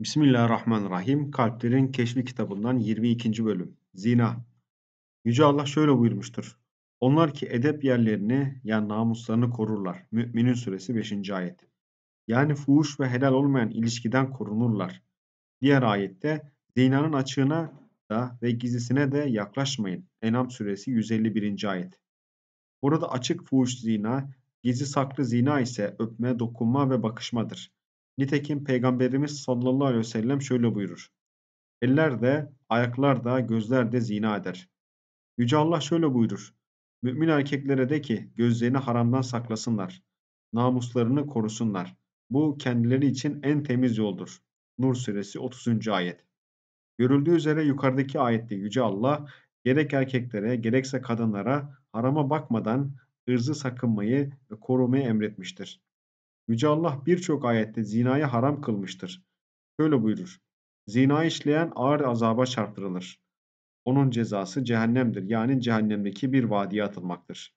Bismillahirrahmanirrahim. Kalplerin Keşfi kitabından 22. bölüm. Zina. Yüce Allah şöyle buyurmuştur. Onlar ki edep yerlerini yani namuslarını korurlar. Müminin suresi 5. ayet. Yani fuhuş ve helal olmayan ilişkiden korunurlar. Diğer ayette zinanın açığına da ve gizlisine de yaklaşmayın. Enam suresi 151. ayet. Burada açık fuhuş zina, gizli saklı zina ise öpme, dokunma ve bakışmadır. Nitekim Peygamberimiz sallallahu aleyhi ve sellem şöyle buyurur. Eller de, ayaklar da, gözler de zina eder. Yüce Allah şöyle buyurur. Mümin erkeklere de ki gözlerini haramdan saklasınlar. Namuslarını korusunlar. Bu kendileri için en temiz yoldur. Nur suresi 30. ayet. Görüldüğü üzere yukarıdaki ayette Yüce Allah gerek erkeklere gerekse kadınlara harama bakmadan ırzı sakınmayı ve korumayı emretmiştir. Yüce Allah birçok ayette zinayı haram kılmıştır. Şöyle buyurur. Zina işleyen ağır azaba çarptırılır. Onun cezası cehennemdir. Yani cehennemdeki bir vadiye atılmaktır.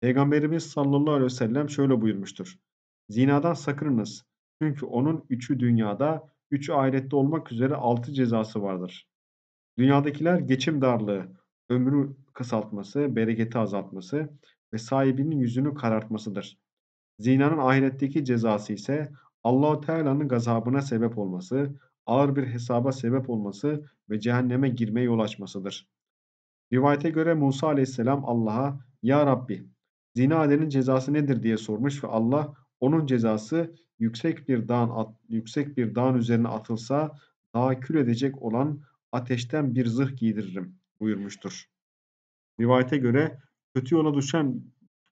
Peygamberimiz sallallahu aleyhi ve sellem şöyle buyurmuştur. Zinadan sakınınız. Çünkü onun üçü dünyada, üçü ahirette olmak üzere altı cezası vardır. Dünyadakiler geçim darlığı, ömrü kısaltması, bereketi azaltması ve sahibinin yüzünü karartmasıdır. Zinanın ahiretteki cezası ise Allahu Teala'nın gazabına sebep olması, ağır bir hesaba sebep olması ve cehenneme girmeye yol açmasıdır. Rivayete göre Musa aleyhisselam Allah'a Ya Rabbi zina edenin cezası nedir diye sormuş ve Allah onun cezası yüksek bir dağın at, yüksek bir dağın üzerine atılsa dağı kül edecek olan ateşten bir zırh giydiririm buyurmuştur. Rivayete göre kötü yola düşen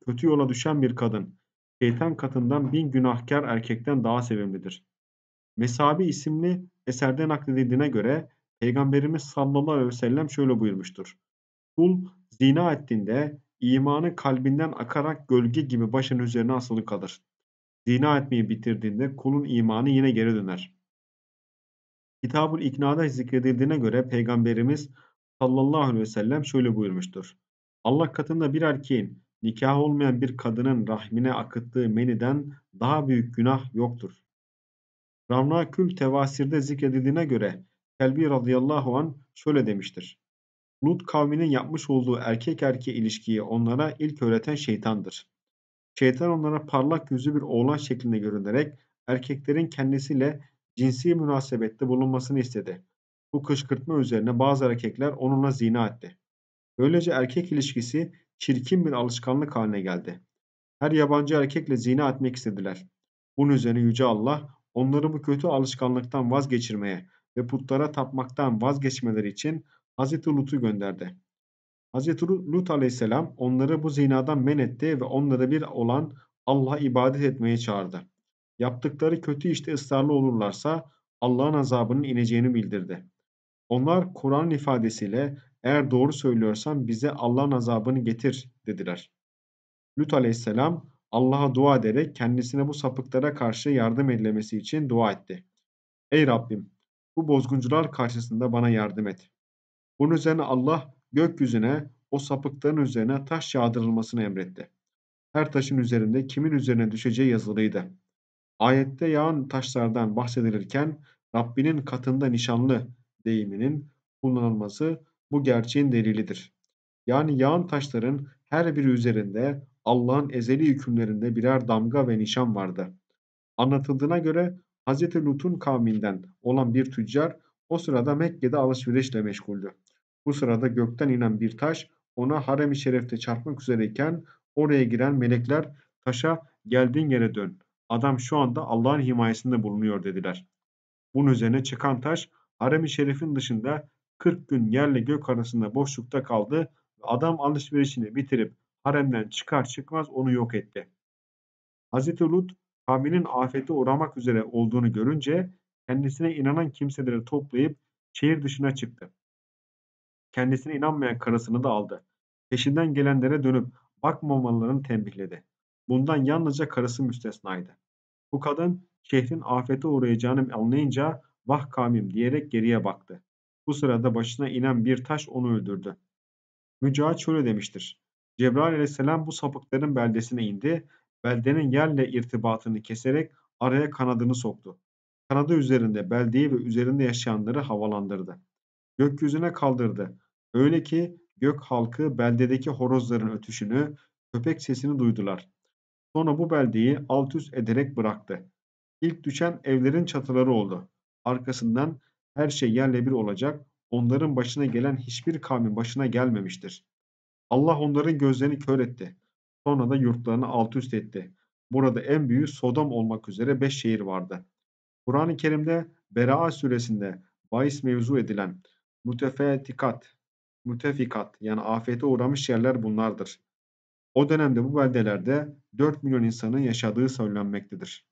kötü yola düşen bir kadın şeytan katından bin günahkar erkekten daha sevimlidir. Mesabi isimli eserde nakledildiğine göre Peygamberimiz sallallahu aleyhi ve sellem şöyle buyurmuştur. Kul zina ettiğinde imanı kalbinden akarak gölge gibi başının üzerine asılı kalır. Zina etmeyi bitirdiğinde kulun imanı yine geri döner. Kitabul İkna'da zikredildiğine göre Peygamberimiz sallallahu aleyhi ve sellem şöyle buyurmuştur. Allah katında bir erkeğin nikah olmayan bir kadının rahmine akıttığı meniden daha büyük günah yoktur. Ravnakül Tevasir'de zikredildiğine göre Kelbi radıyallahu an şöyle demiştir. Lut kavminin yapmış olduğu erkek erkeğe ilişkiyi onlara ilk öğreten şeytandır. Şeytan onlara parlak yüzlü bir oğlan şeklinde görünerek erkeklerin kendisiyle cinsi münasebette bulunmasını istedi. Bu kışkırtma üzerine bazı erkekler onunla zina etti. Böylece erkek ilişkisi çirkin bir alışkanlık haline geldi. Her yabancı erkekle zina etmek istediler. Bunun üzerine Yüce Allah onları bu kötü alışkanlıktan vazgeçirmeye ve putlara tapmaktan vazgeçmeleri için Hz. Lut'u gönderdi. Hz. Lut aleyhisselam onları bu zinadan men etti ve onlara bir olan Allah'a ibadet etmeye çağırdı. Yaptıkları kötü işte ısrarlı olurlarsa Allah'ın azabının ineceğini bildirdi. Onlar Kur'an ifadesiyle eğer doğru söylüyorsan bize Allah'ın azabını getir dediler. Lut aleyhisselam Allah'a dua ederek kendisine bu sapıklara karşı yardım edilmesi için dua etti. Ey Rabbim bu bozguncular karşısında bana yardım et. Bunun üzerine Allah gökyüzüne o sapıkların üzerine taş yağdırılmasını emretti. Her taşın üzerinde kimin üzerine düşeceği yazılıydı. Ayette yağan taşlardan bahsedilirken Rabbinin katında nişanlı deyiminin kullanılması bu gerçeğin delilidir. Yani yağan taşların her biri üzerinde Allah'ın ezeli hükümlerinde birer damga ve nişan vardı. Anlatıldığına göre Hz. Lut'un kavminden olan bir tüccar o sırada Mekke'de alışverişle meşguldü. Bu sırada gökten inen bir taş ona harem-i şerefte çarpmak üzereyken oraya giren melekler taşa geldiğin yere dön. Adam şu anda Allah'ın himayesinde bulunuyor dediler. Bunun üzerine çıkan taş Harem-i Şerif'in dışında 40 gün yerle gök arasında boşlukta kaldı ve adam alışverişini bitirip haremden çıkar çıkmaz onu yok etti. Hz. Lut kavminin afete uğramak üzere olduğunu görünce kendisine inanan kimseleri toplayıp şehir dışına çıktı. Kendisine inanmayan karısını da aldı. Peşinden gelenlere dönüp bakmamalarını tembihledi. Bundan yalnızca karısı müstesnaydı. Bu kadın şehrin afete uğrayacağını anlayınca vah kamim diyerek geriye baktı. Bu sırada başına inen bir taş onu öldürdü. Mücahit şöyle demiştir. Cebrail aleyhisselam bu sapıkların beldesine indi. Beldenin yerle irtibatını keserek araya kanadını soktu. Kanadı üzerinde beldeyi ve üzerinde yaşayanları havalandırdı. Gökyüzüne kaldırdı. Öyle ki gök halkı beldedeki horozların ötüşünü, köpek sesini duydular. Sonra bu beldeyi alt üst ederek bıraktı. İlk düşen evlerin çatıları oldu arkasından her şey yerle bir olacak. Onların başına gelen hiçbir kavmin başına gelmemiştir. Allah onların gözlerini kör etti. Sonra da yurtlarını alt üst etti. Burada en büyük Sodom olmak üzere beş şehir vardı. Kur'an-ı Kerim'de Beraa suresinde bahis mevzu edilen mütefetikat, mütefikat yani afete uğramış yerler bunlardır. O dönemde bu beldelerde 4 milyon insanın yaşadığı söylenmektedir.